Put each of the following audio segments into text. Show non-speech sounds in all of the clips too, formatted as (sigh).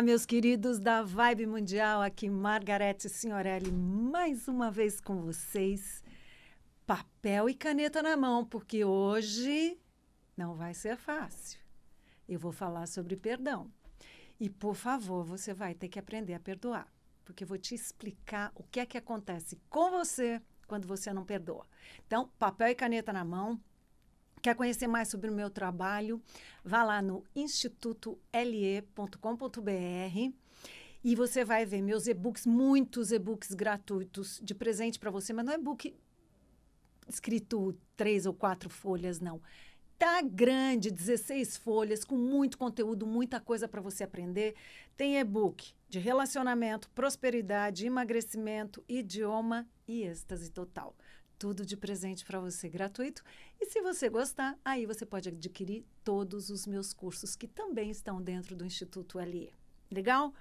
Olá, meus queridos da Vibe Mundial, aqui Margarete Signorelli, mais uma vez com vocês. Papel e caneta na mão, porque hoje não vai ser fácil. Eu vou falar sobre perdão. E, por favor, você vai ter que aprender a perdoar, porque eu vou te explicar o que é que acontece com você quando você não perdoa. Então, papel e caneta na mão, Quer conhecer mais sobre o meu trabalho? Vá lá no institutole.com.br e você vai ver meus e-books, muitos e-books gratuitos de presente para você, mas não é e-book escrito três ou quatro folhas, não. Tá grande, 16 folhas, com muito conteúdo, muita coisa para você aprender. Tem e-book de relacionamento, prosperidade, emagrecimento, idioma e êxtase total tudo de presente para você, gratuito. E se você gostar, aí você pode adquirir todos os meus cursos que também estão dentro do Instituto LE. Legal?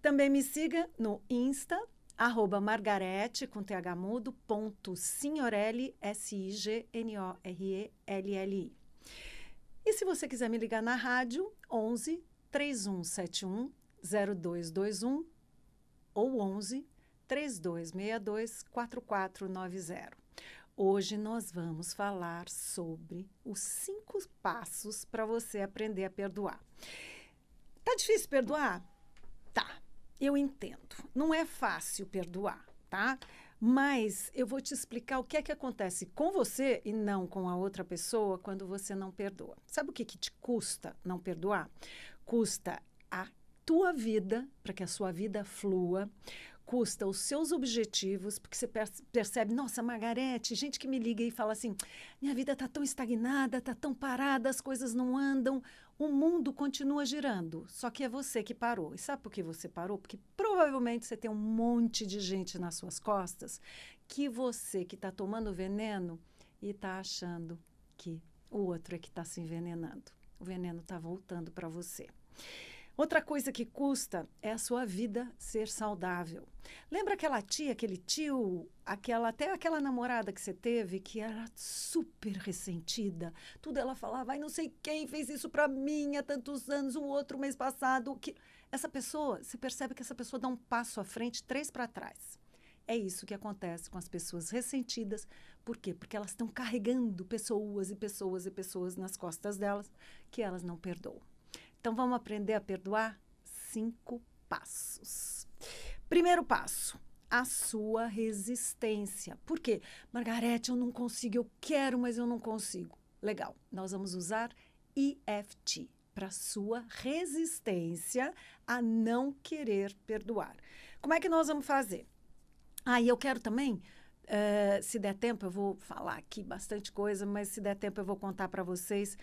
Também me siga no Insta, arroba margarete, com th mudo, ponto signorelli, S-I-G-N-O-R-E-L-L-I. E se você quiser me ligar na rádio, 11 3171 0221 ou 11 3262 4490. Hoje nós vamos falar sobre os cinco passos para você aprender a perdoar. Tá difícil perdoar? Tá, eu entendo. Não é fácil perdoar, tá? Mas eu vou te explicar o que é que acontece com você e não com a outra pessoa quando você não perdoa. Sabe o que, que te custa não perdoar? Custa a tua vida, para que a sua vida flua, custa os seus objetivos, porque você percebe, nossa, Margarete, gente que me liga e fala assim: minha vida está tão estagnada, está tão parada, as coisas não andam, o mundo continua girando, só que é você que parou. E sabe por que você parou? Porque provavelmente você tem um monte de gente nas suas costas que você que está tomando veneno e está achando que o outro é que está se envenenando. O veneno está voltando para você. Outra coisa que custa é a sua vida ser saudável. Lembra aquela tia, aquele tio, aquela até aquela namorada que você teve que era super ressentida. Tudo ela falava, ai não sei quem fez isso para mim há tantos anos, o outro mês passado, que essa pessoa, Você percebe que essa pessoa dá um passo à frente, três para trás. É isso que acontece com as pessoas ressentidas. Por quê? Porque elas estão carregando pessoas e pessoas e pessoas nas costas delas que elas não perdoam. Então vamos aprender a perdoar? Cinco passos. Primeiro passo, a sua resistência. Por quê? Margarete, eu não consigo, eu quero, mas eu não consigo. Legal, nós vamos usar EFT para sua resistência a não querer perdoar. Como é que nós vamos fazer? Ah, e eu quero também, uh, se der tempo, eu vou falar aqui bastante coisa, mas se der tempo, eu vou contar para vocês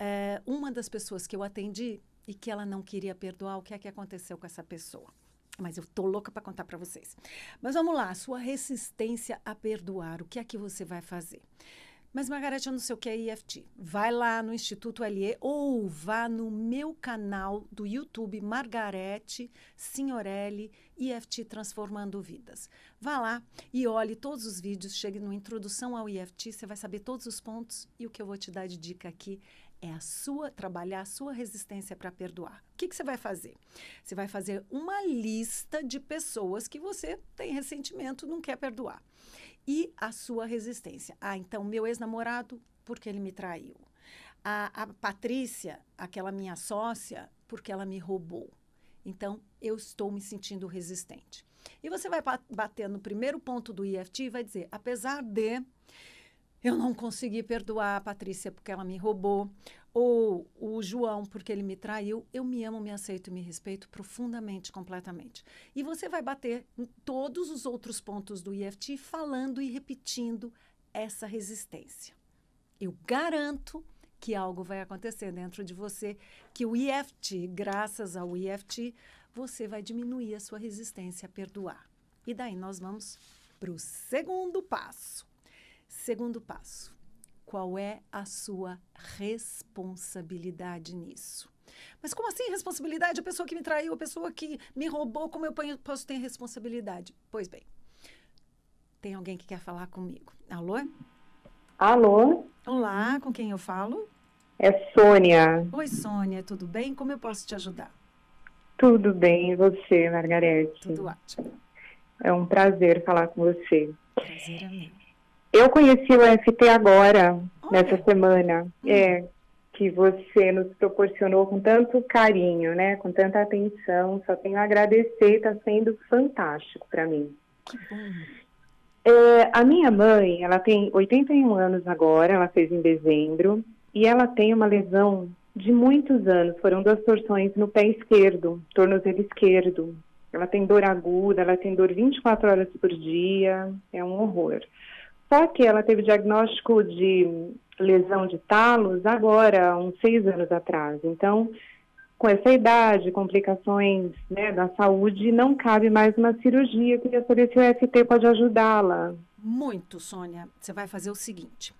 é, uma das pessoas que eu atendi e que ela não queria perdoar, o que é que aconteceu com essa pessoa? Mas eu tô louca para contar para vocês. Mas vamos lá, sua resistência a perdoar, o que é que você vai fazer? Mas, Margarete, eu não sei o que é EFT. Vai lá no Instituto LE ou vá no meu canal do YouTube, Margarete Signorelli, EFT Transformando Vidas. Vá lá e olhe todos os vídeos, chegue no Introdução ao EFT, você vai saber todos os pontos e o que eu vou te dar de dica aqui é a sua trabalhar a sua resistência para perdoar. O que, que, você vai fazer? Você vai fazer uma lista de pessoas que você tem ressentimento, não quer perdoar. E a sua resistência. Ah, então meu ex-namorado, porque ele me traiu. A, a Patrícia, aquela minha sócia, porque ela me roubou. Então, eu estou me sentindo resistente. E você vai bater no primeiro ponto do IFT e vai dizer, apesar de eu não consegui perdoar a Patrícia porque ela me roubou, ou o João porque ele me traiu. Eu me amo, me aceito e me respeito profundamente, completamente. E você vai bater em todos os outros pontos do IFT falando e repetindo essa resistência. Eu garanto que algo vai acontecer dentro de você, que o IFT, graças ao IFT, você vai diminuir a sua resistência a perdoar. E daí nós vamos para o segundo passo. Segundo passo: qual é a sua responsabilidade nisso? Mas como assim responsabilidade? A pessoa que me traiu, a pessoa que me roubou, como eu posso ter responsabilidade? Pois bem, tem alguém que quer falar comigo. Alô? Alô? Olá, com quem eu falo? É Sônia. Oi, Sônia, tudo bem? Como eu posso te ajudar? Tudo bem, e você, Margarete? Tudo ótimo. É um prazer falar com você. Prazer é meu. Eu conheci o FT agora, nessa semana, hum. é, que você nos proporcionou com tanto carinho, né? Com tanta atenção. Só tenho a agradecer, está sendo fantástico para mim. Que bom. É, a minha mãe, ela tem 81 anos agora, ela fez em dezembro, e ela tem uma lesão de muitos anos, foram duas torções no pé esquerdo, tornozelo esquerdo. Ela tem dor aguda, ela tem dor 24 horas por dia, é um horror. Só que ela teve diagnóstico de lesão de talos agora, uns seis anos atrás. Então, com essa idade, complicações né, da saúde, não cabe mais uma cirurgia. Eu queria saber se o EFT pode ajudá-la. Muito, Sônia. Você vai fazer o seguinte.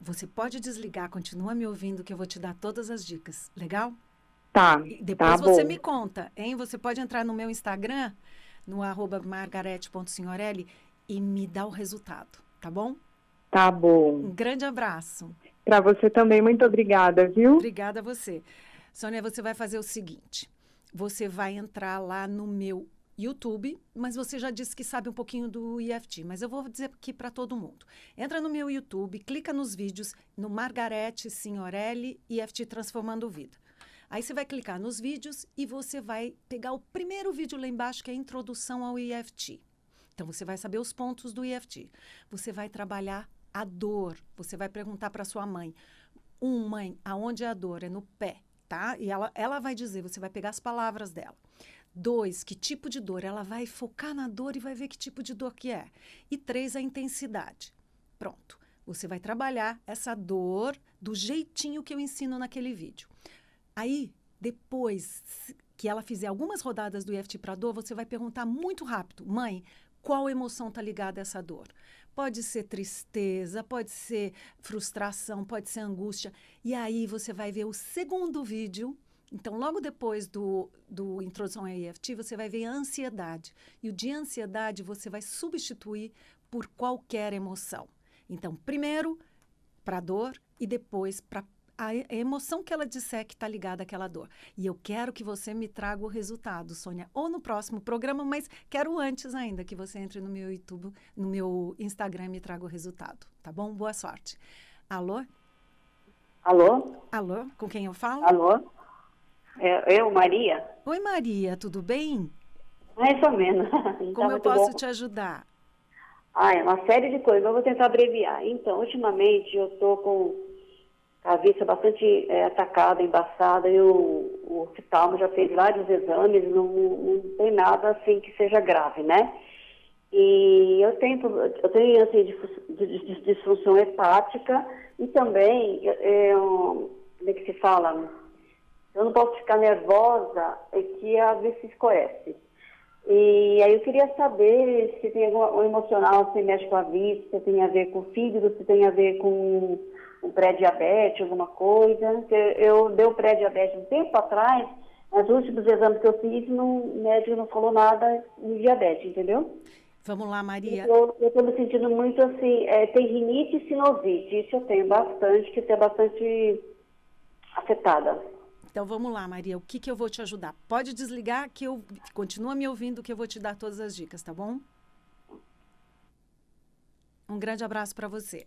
Você pode desligar, continua me ouvindo que eu vou te dar todas as dicas, legal? Tá. E tá depois tá você bom. me conta, hein? Você pode entrar no meu Instagram, no arroba e me dá o resultado tá bom? Tá bom. Um grande abraço. Para você também, muito obrigada, viu? Obrigada a você. Sônia, você vai fazer o seguinte: você vai entrar lá no meu YouTube, mas você já disse que sabe um pouquinho do IFT, mas eu vou dizer aqui para todo mundo. Entra no meu YouTube, clica nos vídeos, no Margarete Signorelli IFT Transformando Vida. Aí você vai clicar nos vídeos e você vai pegar o primeiro vídeo lá embaixo, que é a introdução ao IFT. Então você vai saber os pontos do EFT. Você vai trabalhar a dor. Você vai perguntar para sua mãe: "Um, mãe, aonde é a dor? É no pé, tá?" E ela ela vai dizer, você vai pegar as palavras dela. Dois, que tipo de dor? Ela vai focar na dor e vai ver que tipo de dor que é. E três, a intensidade. Pronto. Você vai trabalhar essa dor do jeitinho que eu ensino naquele vídeo. Aí, depois que ela fizer algumas rodadas do EFT para dor, você vai perguntar muito rápido: "Mãe, qual emoção está ligada a essa dor. Pode ser tristeza, pode ser frustração, pode ser angústia. E aí você vai ver o segundo vídeo. Então, logo depois do, do introdução à EFT, você vai ver a ansiedade. E o de ansiedade você vai substituir por qualquer emoção. Então, primeiro para dor e depois para a emoção que ela disser que está ligada àquela dor. E eu quero que você me traga o resultado, Sônia, ou no próximo programa, mas quero antes ainda que você entre no meu YouTube, no meu Instagram e me traga o resultado, tá bom? Boa sorte. Alô? Alô? Alô, com quem eu falo? Alô? É, eu, Maria. Oi, Maria, tudo bem? Mais ou menos. (laughs) Então, Como tá eu posso bom. te ajudar? Ah, é uma série de coisas, mas vou tentar abreviar. Então, ultimamente eu estou com a vista é bastante é, atacada, embaçada, e o, o oftalmo já fez vários exames, não, não tem nada assim que seja grave, né? E eu tenho, eu tenho assim, disfunção hepática e também, eu, é, é como é que se fala? Eu não posso ficar nervosa é que a vista escurece. E aí eu queria saber se tem algum emocional, se mexe com a vista, se tem a ver com o fígado, se tem a ver com um pré-diabetes, alguma coisa. Eu, eu dei o pré-diabetes um tempo atrás, mas os últimos exames que eu fiz, não, o médico não falou nada de diabetes, entendeu? Vamos lá, Maria. Eu estou me sentindo muito assim, é, tem rinite e sinovite, isso eu tenho bastante, que é bastante afetada. Então vamos lá, Maria, o que, que eu vou te ajudar? Pode desligar que eu continua me ouvindo que eu vou te dar todas as dicas, tá bom? Um grande abraço para você.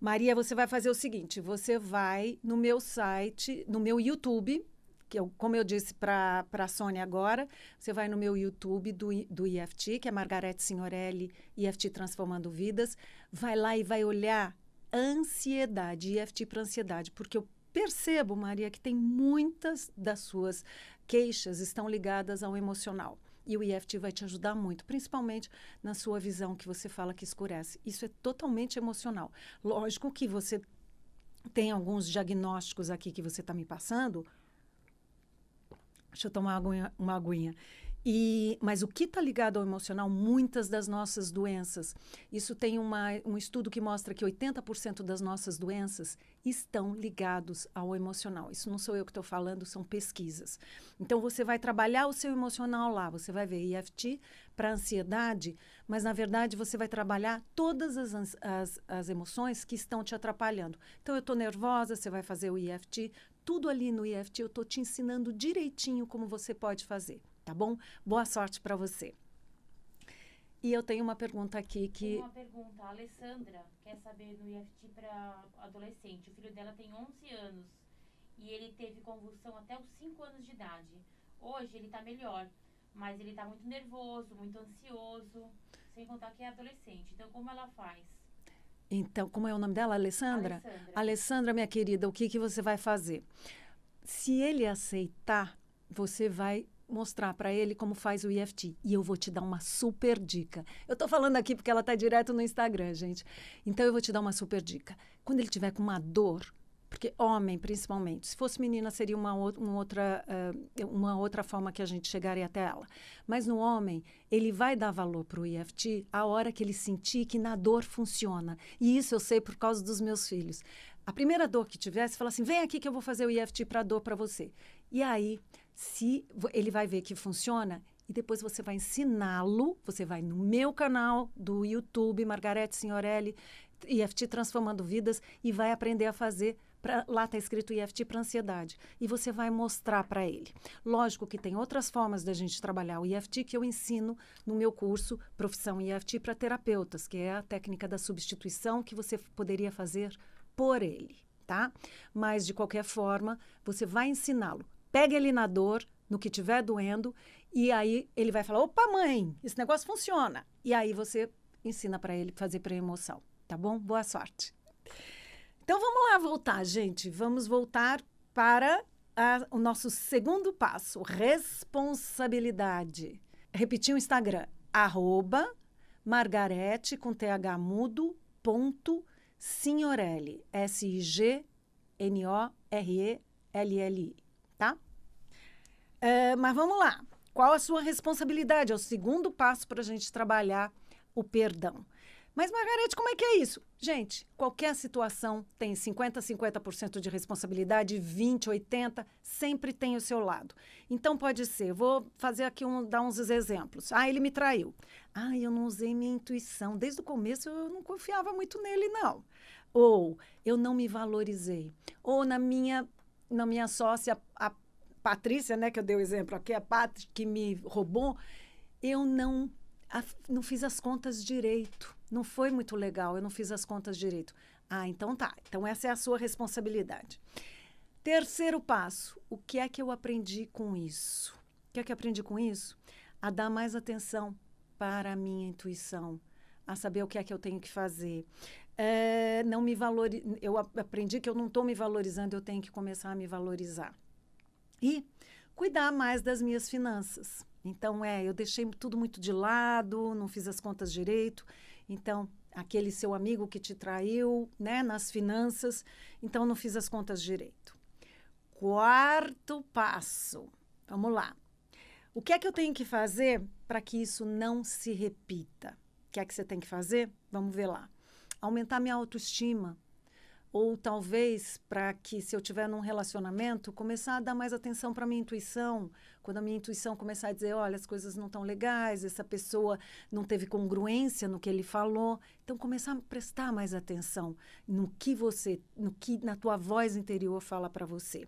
Maria, você vai fazer o seguinte: você vai no meu site, no meu YouTube, que eu, como eu disse para a Sônia agora, você vai no meu YouTube do, do IFT, que é Margarete Signorelli, IFT Transformando Vidas, vai lá e vai olhar ansiedade, IFT para ansiedade, porque eu percebo, Maria, que tem muitas das suas queixas estão ligadas ao emocional. E o EFT vai te ajudar muito, principalmente na sua visão que você fala que escurece. Isso é totalmente emocional. Lógico que você tem alguns diagnósticos aqui que você está me passando. Deixa eu tomar uma aguinha. Uma aguinha. E, mas o que está ligado ao emocional, muitas das nossas doenças, isso tem uma, um estudo que mostra que 80% das nossas doenças estão ligados ao emocional. Isso não sou eu que estou falando, são pesquisas. Então você vai trabalhar o seu emocional lá, você vai ver EFT para ansiedade, mas na verdade você vai trabalhar todas as, as, as emoções que estão te atrapalhando. Então eu estou nervosa, você vai fazer o EFT, tudo ali no EFT eu estou te ensinando direitinho como você pode fazer tá bom? Boa sorte para você. E eu tenho uma pergunta aqui que. Tem uma pergunta. A Alessandra quer saber no IFT para adolescente. O filho dela tem 11 anos e ele teve convulsão até os 5 anos de idade. Hoje ele está melhor, mas ele está muito nervoso, muito ansioso, sem contar que é adolescente. Então, como ela faz? Então, como é o nome dela? Alessandra? Alessandra, Alessandra minha querida, o que, que você vai fazer? Se ele aceitar, você vai mostrar para ele como faz o EFT. E eu vou te dar uma super dica. Eu estou falando aqui porque ela está direto no Instagram, gente. Então eu vou te dar uma super dica. Quando ele tiver com uma dor, porque homem principalmente, se fosse menina seria uma, outra, uh, uma outra forma que a gente chegaria até ela. Mas no homem, ele vai dar valor para o EFT a hora que ele sentir que na dor funciona. E isso eu sei por causa dos meus filhos. A primeira dor que tivesse, fala assim: vem aqui que eu vou fazer o EFT para dor para você. E aí, se ele vai ver que funciona e depois você vai ensiná-lo, você vai no meu canal do YouTube, Margarete Signorelli, IFT Transformando Vidas, e vai aprender a fazer. Pra, lá está escrito IFT para ansiedade. E você vai mostrar para ele. Lógico que tem outras formas da gente trabalhar o IFT que eu ensino no meu curso Profissão IFT para Terapeutas, que é a técnica da substituição que você poderia fazer por ele, tá? Mas, de qualquer forma, você vai ensiná-lo pega ele na dor, no que tiver doendo, e aí ele vai falar: opa, mãe, esse negócio funciona. E aí você ensina para ele fazer para emoção, tá bom? Boa sorte. Então vamos lá voltar, gente. Vamos voltar para a, o nosso segundo passo: responsabilidade. Repetir o Instagram, arroba margarete com th mudo ponto signorelli, S-I-G-N-O-R-E-L-L-I tá? Uh, mas vamos lá. Qual a sua responsabilidade? É o segundo passo para a gente trabalhar o perdão. Mas, Margarete, como é que é isso? Gente, qualquer situação tem 50%, 50% de responsabilidade, 20%, 80%, sempre tem o seu lado. Então, pode ser, vou fazer aqui, um, dar uns exemplos. Ah, ele me traiu. Ah, eu não usei minha intuição. Desde o começo, eu não confiava muito nele, não. Ou, eu não me valorizei. Ou, na minha na minha sócia, a Patrícia, né, que eu dei o exemplo aqui, a Pat, que me roubou, eu não, a, não fiz as contas direito. Não foi muito legal, eu não fiz as contas direito. Ah, então tá. Então essa é a sua responsabilidade. Terceiro passo, o que é que eu aprendi com isso? O que é que eu aprendi com isso? A dar mais atenção para a minha intuição, a saber o que é que eu tenho que fazer é, não me valor eu aprendi que eu não estou me valorizando, eu tenho que começar a me valorizar. E cuidar mais das minhas finanças. Então, é, eu deixei tudo muito de lado, não fiz as contas direito. Então, aquele seu amigo que te traiu, né, nas finanças, então não fiz as contas direito. Quarto passo. Vamos lá. O que é que eu tenho que fazer para que isso não se repita? O que é que você tem que fazer? Vamos ver lá aumentar minha autoestima. Ou talvez para que, se eu tiver num relacionamento, começar a dar mais atenção para minha intuição. Quando a minha intuição começar a dizer: olha, as coisas não estão legais, essa pessoa não teve congruência no que ele falou. Então, começar a prestar mais atenção no que você, no que na tua voz interior fala para você.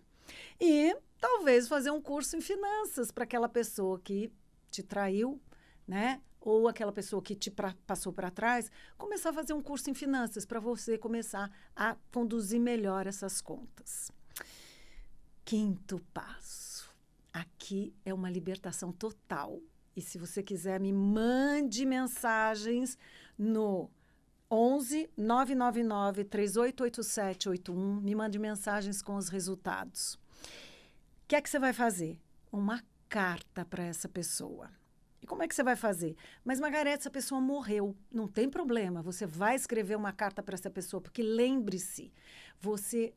E talvez fazer um curso em finanças para aquela pessoa que te traiu, né? ou aquela pessoa que te pra, passou para trás, começar a fazer um curso em finanças para você começar a conduzir melhor essas contas. Quinto passo. Aqui é uma libertação total. E se você quiser, me mande mensagens no 11 999 3887 81. Me mande mensagens com os resultados. O que é que você vai fazer? Uma carta para essa pessoa e como é que você vai fazer? Mas, Margarete, essa pessoa morreu. Não tem problema. Você vai escrever uma carta para essa pessoa, porque lembre-se, você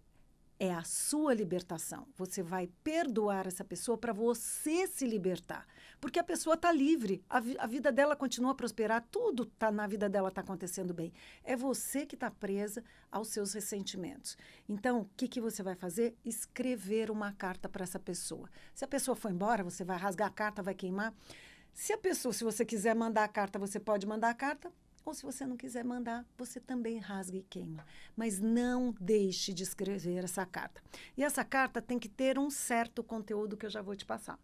é a sua libertação. Você vai perdoar essa pessoa para você se libertar. Porque a pessoa está livre, a, vi a, vida dela continua a prosperar, tudo tá na vida dela está acontecendo bem. É você que está presa aos seus ressentimentos. Então, o que, que você vai fazer? Escrever uma carta para essa pessoa. Se a pessoa for embora, você vai rasgar a carta, vai queimar. Se a pessoa, se você quiser mandar a carta, você pode mandar a carta, ou se você não quiser mandar, você também rasga e queima. Mas não deixe de escrever essa carta. E essa carta tem que ter um certo conteúdo que eu já vou te passar.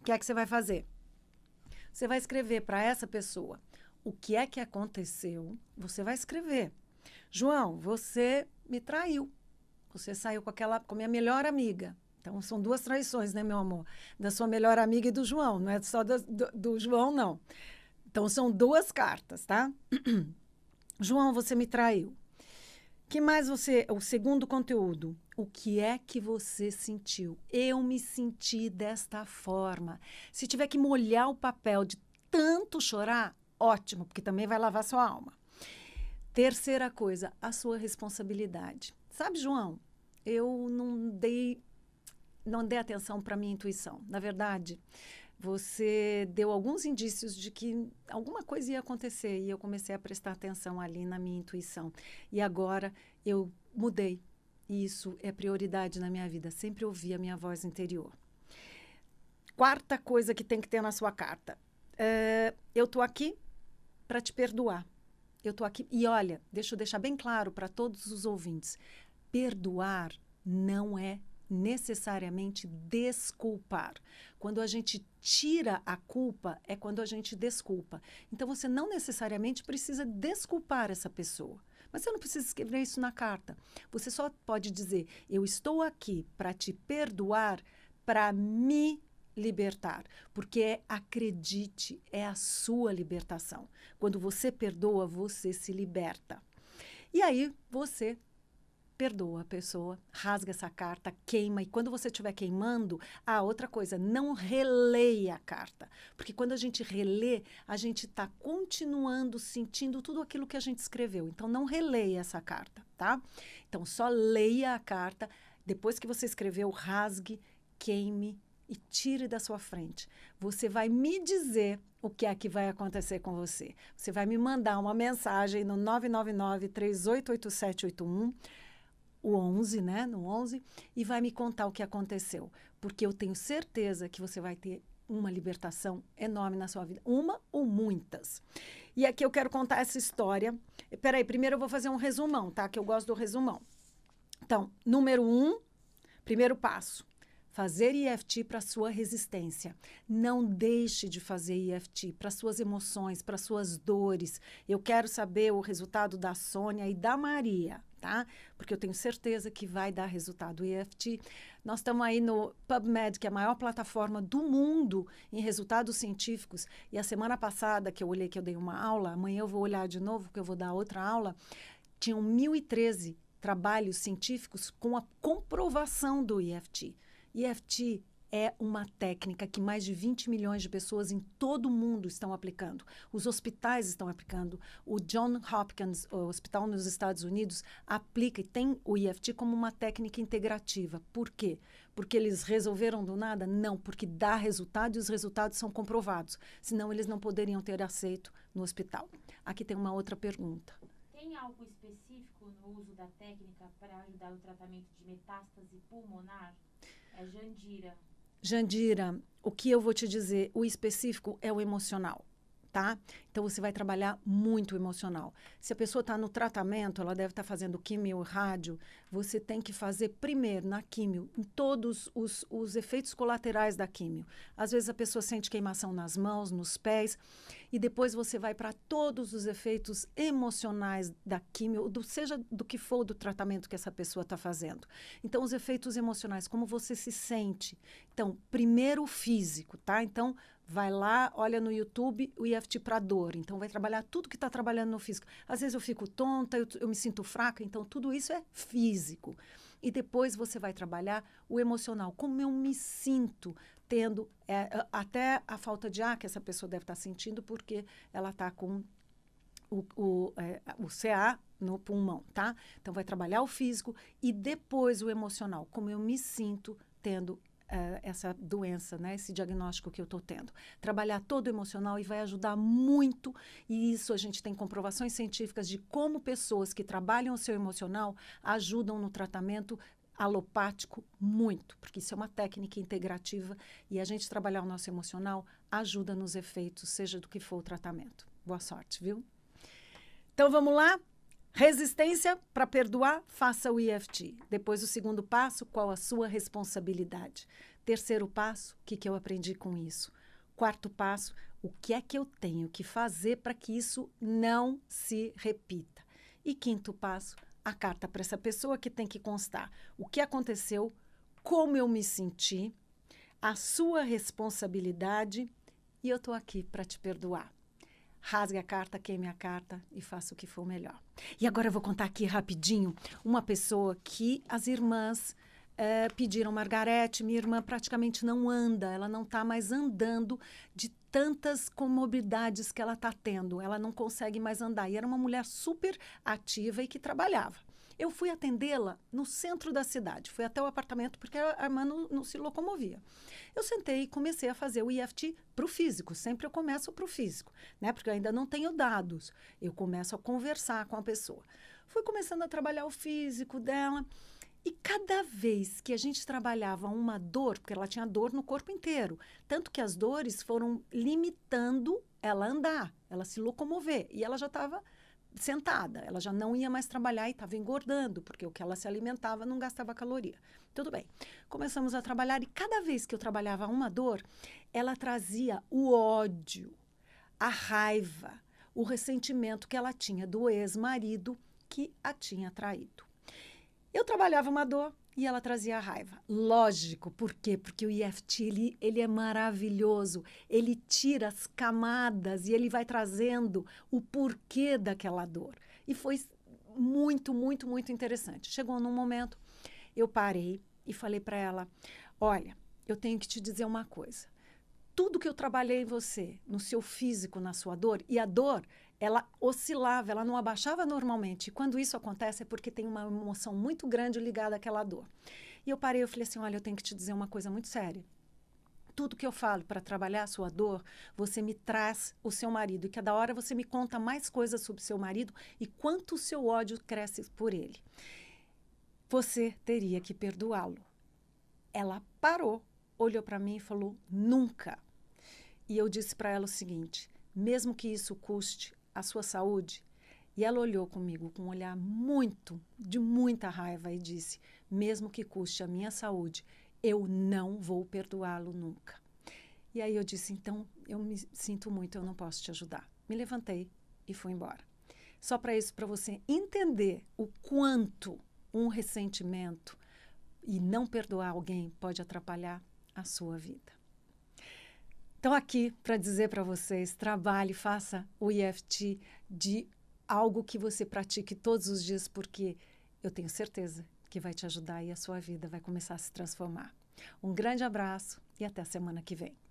O que é que você vai fazer? Você vai escrever para essa pessoa o que é que aconteceu. Você vai escrever. João, você me traiu. Você saiu com aquela, com minha melhor amiga. Então, são duas traições, né, meu amor? Da sua melhor amiga e do João. Não é só do, do, do João, não. Então, são duas cartas, tá? (clears throat) João, você me traiu. que mais você. O segundo conteúdo. O que é que você sentiu? Eu me senti desta forma. Se tiver que molhar o papel de tanto chorar, ótimo, porque também vai lavar sua alma. Terceira coisa, a sua responsabilidade. Sabe, João, eu não dei não dê atenção para minha intuição. Na verdade, você deu alguns indícios de que alguma coisa ia acontecer e eu comecei a prestar atenção ali na minha intuição. E agora eu mudei. E isso é prioridade na minha vida. Sempre ouvi a minha voz interior. Quarta coisa que tem que ter na sua carta: eh, eu estou aqui para te perdoar. Eu estou aqui. E olha, deixa eu deixar bem claro para todos os ouvintes: perdoar não é necessariamente desculpar. Quando a gente tira a culpa, é quando a gente desculpa. Então você não necessariamente precisa desculpar essa pessoa. Mas você não precisa escrever isso na carta. Você só pode dizer: Eu estou aqui para te perdoar, para me libertar, porque é, acredite, é a sua libertação. Quando você perdoa, você se liberta. E aí você perdoa a pessoa, rasga essa carta, queima. E quando você estiver queimando, a ah, outra coisa, não releia a carta. Porque quando a gente relê, a gente está continuando sentindo tudo aquilo que a gente escreveu. Então, não releia essa carta, tá? Então, só leia a carta. Depois que você escreveu, rasgue, queime e tire da sua frente. Você vai me dizer o que é que vai acontecer com você. Você vai me mandar uma mensagem no 999 388781 o 11, né, no 11, e vai me contar o que aconteceu, porque eu tenho certeza que você vai ter uma libertação enorme na sua vida, uma ou muitas. E aqui eu quero contar essa história. Peraí, primeiro eu vou fazer um resumão, tá? Que eu gosto do resumão. Então, número um, primeiro passo, fazer EFT para sua resistência. Não deixe de fazer EFT para suas emoções, para suas dores. Eu quero saber o resultado da Sônia e da Maria tá? Porque eu tenho certeza que vai dar resultado. O EFT, nós estamos aí no PubMed, que é a maior plataforma do mundo em resultados científicos. E a semana passada que eu olhei, que eu dei uma aula, amanhã eu vou olhar de novo, porque eu vou dar outra aula. Tinham 1.013 trabalhos científicos com a comprovação do EFT. EFT é uma técnica que mais de 20 milhões de pessoas em todo o mundo estão aplicando. Os hospitais estão aplicando. O John Hopkins, o hospital nos Estados Unidos, aplica e tem o EFT como uma técnica integrativa. Por quê? Porque eles resolveram do nada? Não, porque dá resultado e os resultados são comprovados. Senão eles não poderiam ter aceito no hospital. Aqui tem uma outra pergunta. Tem algo específico no uso da técnica para ajudar o tratamento de metástase pulmonar? É Jandira. Jandira, o que eu vou te dizer, o específico é o emocional tá? Então você vai trabalhar muito emocional. Se a pessoa está no tratamento, ela deve estar tá fazendo químio, rádio, você tem que fazer primeiro na químio todos os, os efeitos colaterais da químio. Às vezes a pessoa sente queimação nas mãos, nos pés, e depois você vai para todos os efeitos emocionais da químio, do, seja do que for do tratamento que essa pessoa está fazendo. Então os efeitos emocionais, como você se sente. Então, primeiro o físico, tá? Então, Vai lá, olha no YouTube o IFT para dor. Então, vai trabalhar tudo que está trabalhando no físico. Às vezes eu fico tonta, eu, eu me sinto fraca, então tudo isso é físico. E depois você vai trabalhar o emocional. Como eu me sinto tendo é, até a falta de ar que essa pessoa deve estar tá sentindo, porque ela está com o, o, é, o CA no pulmão, tá? Então, vai trabalhar o físico e depois o emocional. Como eu me sinto tendo uh, essa doença, né, esse diagnóstico que eu estou tendo. Trabalhar todo emocional e vai ajudar muito, e isso a gente tem comprovações científicas de como pessoas que trabalham o seu emocional ajudam no tratamento alopático muito, porque isso é uma técnica integrativa e a gente trabalhar o nosso emocional ajuda nos efeitos, seja do que for o tratamento. Boa sorte, viu? Então vamos lá? Resistência para perdoar, faça o EFT. Depois, o segundo passo, qual a sua responsabilidade? Terceiro passo, o que, que eu aprendi com isso? Quarto passo, o que é que eu tenho que fazer para que isso não se repita? E quinto passo, a carta para essa pessoa que tem que constar o que aconteceu, como eu me senti, a sua responsabilidade e eu estou aqui para te perdoar rasgue a carta, queime a carta e faça o que for melhor. E agora eu vou contar aqui rapidinho uma pessoa que as irmãs é, pediram, Margarete, minha irmã praticamente não anda, ela não está mais andando de tantas comorbidades que ela está tendo, ela não consegue mais andar. E era uma mulher super ativa e que trabalhava. Eu fui atendê-la no centro da cidade, fui até o apartamento porque a irmã não, não se locomovia. Eu sentei e comecei a fazer o EFT para o físico, sempre eu começo para o físico, né? Porque eu ainda não tenho dados, eu começo a conversar com a pessoa. Fui começando a trabalhar o físico dela. E cada vez que a gente trabalhava uma dor, porque ela tinha dor no corpo inteiro, tanto que as dores foram limitando ela andar, ela se locomover, e ela já estava sentada. Ela já não ia mais trabalhar e estava engordando, porque o que ela se alimentava não gastava caloria. Tudo bem. Começamos a trabalhar e cada vez que eu trabalhava uma dor, ela trazia o ódio, a raiva, o ressentimento que ela tinha do ex-marido que a tinha traído. Eu trabalhava uma dor, e ela trazia a raiva. Lógico, por quê? Porque o EFT ele, ele é maravilhoso, ele tira as camadas e ele vai trazendo o porquê daquela dor. E foi muito, muito, muito interessante. Chegou num momento, eu parei e falei para ela: Olha, eu tenho que te dizer uma coisa. Tudo que eu trabalhei em você, no seu físico, na sua dor, e a dor ela oscilava, ela não abaixava normalmente. E quando isso acontece é porque tem uma emoção muito grande ligada àquela dor. E eu parei, eu falei assim, olha, eu tenho que te dizer uma coisa muito séria. Tudo que eu falo para trabalhar a sua dor, você me traz o seu marido. E cada hora você me conta mais coisas sobre seu marido e quanto o seu ódio cresce por ele. Você teria que perdoá-lo. Ela parou, olhou para mim e falou: nunca. E eu disse para ela o seguinte: mesmo que isso custe a sua saúde? E ela olhou comigo com um olhar muito, de muita raiva e disse: Mesmo que custe a minha saúde, eu não vou perdoá-lo nunca. E aí eu disse: Então, eu me sinto muito, eu não posso te ajudar. Me levantei e fui embora. Só para isso, para você entender o quanto um ressentimento e não perdoar alguém pode atrapalhar a sua vida. Estou aqui para dizer para vocês: trabalhe, faça o EFT de algo que você pratique todos os dias, porque eu tenho certeza que vai te ajudar e a sua vida vai começar a se transformar. Um grande abraço e até a semana que vem.